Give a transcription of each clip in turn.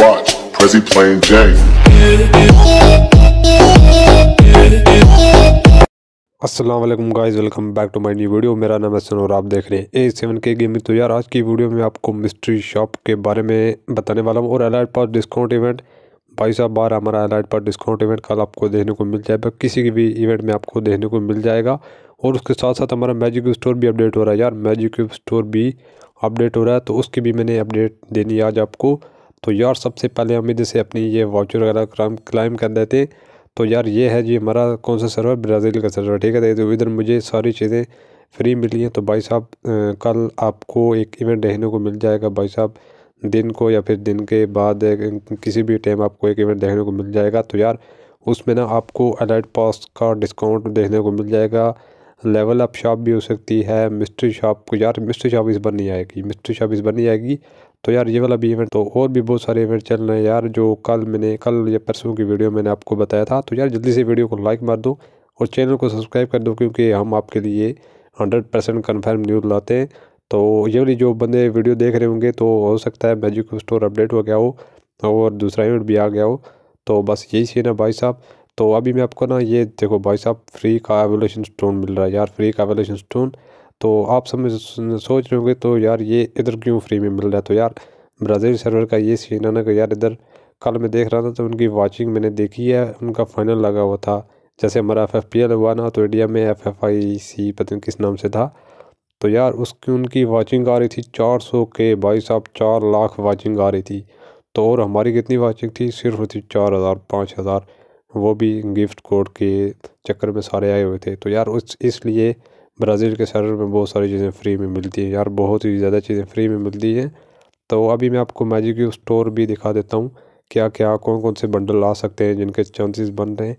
watch, Prezi playing Jay. असलम guys welcome back to my new video मेरा नाम हसन और आप देख रहे हैं ए सेवन के गेमिंग तो यार आज की वीडियो में आपको मिस्ट्री शॉप के बारे में बताने वाला हूँ और अलाइट पास डिस्काउंट इवेंट भाई साहब बार हमारा अलाइट पर डिस्काउंट इवेंट कल आपको देखने को मिल जाएगा किसी भी इवेंट में आपको देखने को मिल जाएगा और उसके साथ साथ हमारा मैजिक स्टोर भी अपडेट हो रहा है यार मैजिक स्टोर भी अपडेट हो रहा है तो उसकी भी मैंने अपडेट देनी आज आपको तो यार सबसे पहले हम इधर से अपनी ये वाउचर वगैरह क्लाइम क्लाइम कर देते हैं तो यार ये है जी हमारा कौन सा सर्वर ब्राज़ील का सर्वर ठीक है तो इधर मुझे सारी चीज़ें फ्री मिली हैं तो भाई साहब कल आपको एक इवेंट देखने को मिल जाएगा भाई साहब दिन को या फिर दिन के बाद किसी भी टाइम आपको एक इवेंट देखने को मिल जाएगा तो यार उसमें ना आपको अलाइट पास का डिस्काउंट देखने को मिल जाएगा लेवल अप शॉप भी हो सकती है मिस्ट्री शॉप को यार मिस्ट्री शॉप इस बार नहीं आएगी मिस्ट्री शॉप इस बार नहीं आएगी तो यार ये वाला भी इवेंट तो और भी बहुत सारे इवेंट चल रहे हैं यार जो कल मैंने कल या परसों की वीडियो मैंने आपको बताया था तो यार जल्दी से वीडियो को लाइक मार दो और चैनल को सब्सक्राइब कर दो क्योंकि हम आपके लिए हंड्रेड परसेंट कन्फर्म न्यूज़ लाते हैं तो ये वाली जो बंदे वीडियो देख रहे होंगे तो हो सकता है मैजिक स्टोर अपडेट हो गया हो और दूसरा इवेंट भी आ गया हो तो बस यही सीन है भाई साहब तो अभी मैं आपको ना ये देखो भाई साहब फ्री का एवोल्यूशन स्टोन मिल रहा है यार फ्री का एवोल्यूशन स्टोन तो आप समझ सोच रहे होंगे तो यार ये इधर क्यों फ्री में मिल रहा है तो यार ब्राज़ील सर्वर का ये सीन है ना कि यार इधर कल मैं देख रहा था तो उनकी वाचिंग मैंने देखी है उनका फाइनल लगा हुआ था जैसे हमारा एफ एफ पी एल हुआ ना तो इंडिया में एफ एफ आई सी पता किस नाम से था तो यार उसकी उनकी वाचिंग आ रही थी चार सौ के भाई साहब चार लाख वाचिंग आ रही थी तो और हमारी कितनी वाचिंग थी सिर्फ थी चार हज़ार पाँच हज़ार वो भी गिफ्ट कोड के चक्कर में सारे आए हुए थे तो यार उस इसलिए ब्राज़ील के सर्वर में बहुत सारी चीज़ें फ्री में मिलती हैं यार बहुत ही ज़्यादा चीज़ें फ्री में मिलती हैं तो अभी मैं आपको मैजिक यू स्टोर भी दिखा देता हूँ क्या क्या कौन कौन से बंडल आ सकते हैं जिनके चांसेस बन रहे हैं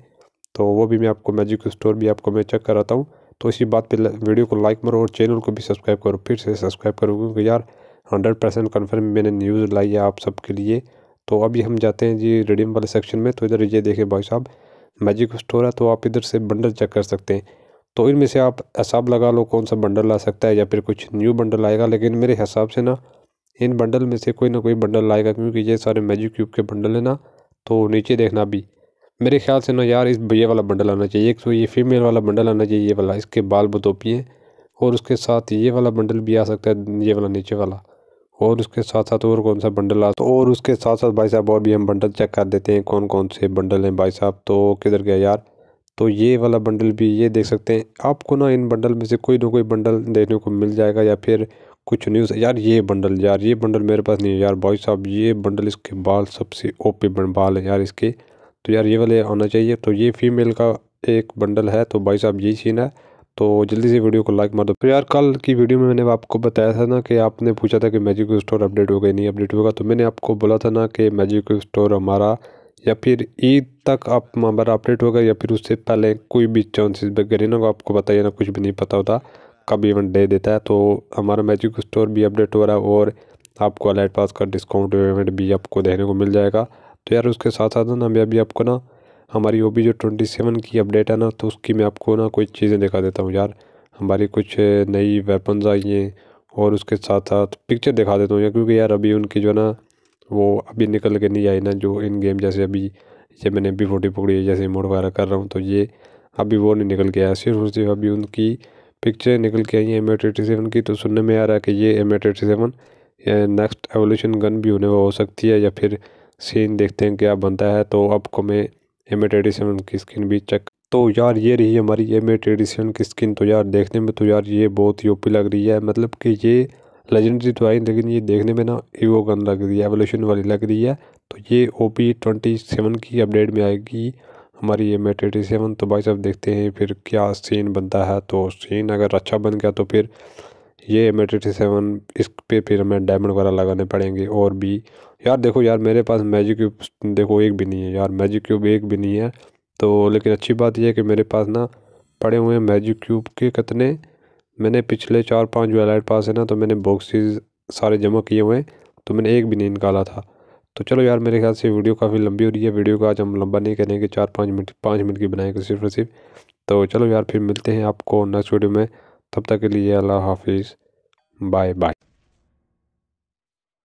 तो वो भी मैं आपको मैजिक स्टोर भी आपको मैं चेक कराता हूँ तो इसी बात पर वीडियो को लाइक मारो और चैनल को भी सब्सक्राइब करो फिर से सब्सक्राइब करो क्योंकि यार हंड्रेड परसेंट कन्फर्म मैंने न्यूज़ लाई है आप सबके लिए तो अभी हम जाते हैं जी रिडीम वाले सेक्शन में तो इधर ये देखें भाई साहब मैजिक स्टोर है तो आप इधर से बंडल चेक कर सकते हैं तो इनमें से आप हिसाब लगा लो कौन सा बंडल आ सकता है या फिर कुछ न्यू बंडल आएगा लेकिन मेरे हिसाब से ना इन बंडल में से कोई ना कोई बंडल आएगा क्योंकि ये सारे मैजिक क्यूब के बंडल हैं ना तो नीचे देखना भी मेरे ख्याल से ना यार इस ये वाला बंडल आना चाहिए एक तो ये फीमेल वाला बंडल आना चाहिए ये वाला इसके बाल बतोपिए और उसके साथ ये वाला बंडल भी आ सकता है ये वाला नीचे वाला और उसके साथ साथ और कौन सा बंडल आ तो और उसके साथ साथ भाई साहब और भी हम बंडल चेक कर देते हैं कौन कौन से बंडल हैं भाई साहब तो किधर गया यार तो ये वाला बंडल भी ये देख सकते हैं आपको ना इन बंडल में से कोई ना कोई बंडल देखने को मिल जाएगा या फिर कुछ न्यूज़ यार ये बंडल यार ये बंडल मेरे पास नहीं है यार भाई साहब ये बंडल इसके बाल सबसे ओपी बाल है यार इसके तो यार ये वाले आना चाहिए तो ये फीमेल का एक बंडल है तो भाई साहब ये सीन है तो जल्दी से वीडियो को लाइक मार दो फिर तो यार कल की वीडियो में मैंने आपको बताया था ना कि आपने पूछा था कि मैजिक स्टोर अपडेट हो गई नहीं अपडेट होगा तो मैंने आपको बोला था ना कि मैजिक स्टोर हमारा या फिर ईद तक आप माबर अपडेट होगा या फिर उससे पहले कोई भी चांसेस वगैरह ना आपको बताइए ना कुछ भी नहीं पता होता कब इवेंट दे देता है तो हमारा मैजिक स्टोर भी अपडेट हो रहा है और आपको अलाइट पास का डिस्काउंट इवेंट भी आपको देखने को मिल जाएगा तो यार उसके साथ साथ ना अभी अभी आपको ना हमारी वो भी जो ट्वेंटी सेवन की अपडेट है ना तो उसकी मैं आपको ना कोई चीज़ें दिखा देता हूँ यार हमारी कुछ नई वेपन्स आई हैं और उसके साथ साथ पिक्चर दिखा देता हूँ यार क्योंकि यार अभी उनकी जो है ना वो अभी निकल के नहीं आई ना जो इन गेम जैसे अभी ये मैंने भी फोटी पकड़ी है जैसे मोड वगैरह कर रहा हूँ तो ये अभी वो नहीं निकल के आया सिर्फ और सिर्फ अभी उनकी पिक्चरें निकल के आई हैं एम एटी सेवन की तो सुनने में आ रहा है कि ये M eighty seven next evolution gun भी होने हो सकती है या फिर सीन देखते हैं क्या बनता है तो आपको मैं एम एटी सेवन की स्किन भी चेक तो यार ये रही हमारी एम एट सेवन की स्क्रीन तो यार देखने में तो यार ये बहुत ही ओपी लग रही है मतलब कि ये लेजेंडरी तो आई लेकिन ये देखने में ना ईवो गन लग रही है एवोल्यूशन वाली लग रही है तो ये ओ पी ट्वेंटी सेवन की अपडेट में आएगी हमारी ये मेट एटी सेवन तो भाई साहब देखते हैं फिर क्या सीन बनता है तो सीन अगर अच्छा बन गया तो फिर ये एम एटी सेवन इस पर फिर हमें डायमंड वगैरह लगाने पड़ेंगे और भी यार देखो यार मेरे पास मैजिक क्यूब देखो एक भी नहीं है यार मैजिक क्यूब एक भी नहीं है तो लेकिन अच्छी बात यह है कि मेरे पास ना पड़े हुए मैजिक क्यूब के कितने मैंने पिछले चार पांच वेलाइट पास है ना तो मैंने बॉक्सेस सारे जमा किए हुए हैं तो मैंने एक भी नहीं निकाला था तो चलो यार मेरे ख्याल से वीडियो काफ़ी लंबी हो रही है वीडियो को आज हम लंबा नहीं करेंगे चार पाँच मिनट पाँच मिनट की बनाएंगे सिर्फ और सिर्फ तो चलो यार फिर मिलते हैं आपको नेक्स्ट वीडियो में तब तक के लिए अल्लाह हाफिज़ बाय बाय